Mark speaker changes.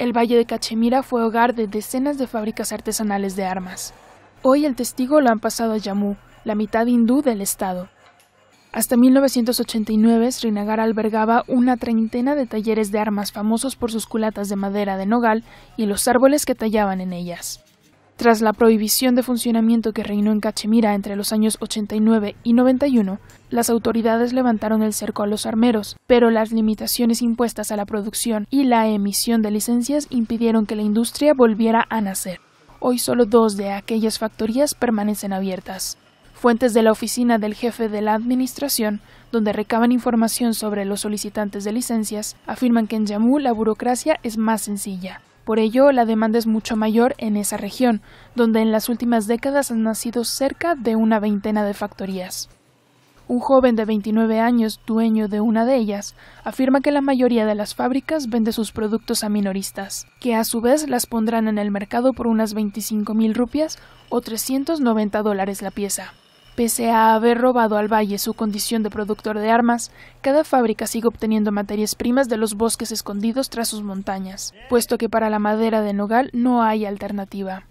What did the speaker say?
Speaker 1: el Valle de Cachemira fue hogar de decenas de fábricas artesanales de armas. Hoy el testigo lo han pasado a Yamú, la mitad hindú del estado. Hasta 1989, Srinagar albergaba una treintena de talleres de armas famosos por sus culatas de madera de nogal y los árboles que tallaban en ellas. Tras la prohibición de funcionamiento que reinó en Cachemira entre los años 89 y 91, las autoridades levantaron el cerco a los armeros, pero las limitaciones impuestas a la producción y la emisión de licencias impidieron que la industria volviera a nacer. Hoy solo dos de aquellas factorías permanecen abiertas. Fuentes de la oficina del jefe de la administración, donde recaban información sobre los solicitantes de licencias, afirman que en Jammu la burocracia es más sencilla. Por ello, la demanda es mucho mayor en esa región, donde en las últimas décadas han nacido cerca de una veintena de factorías. Un joven de 29 años, dueño de una de ellas, afirma que la mayoría de las fábricas vende sus productos a minoristas, que a su vez las pondrán en el mercado por unas 25 mil rupias o 390 dólares la pieza. Pese a haber robado al valle su condición de productor de armas, cada fábrica sigue obteniendo materias primas de los bosques escondidos tras sus montañas, puesto que para la madera de nogal no hay alternativa.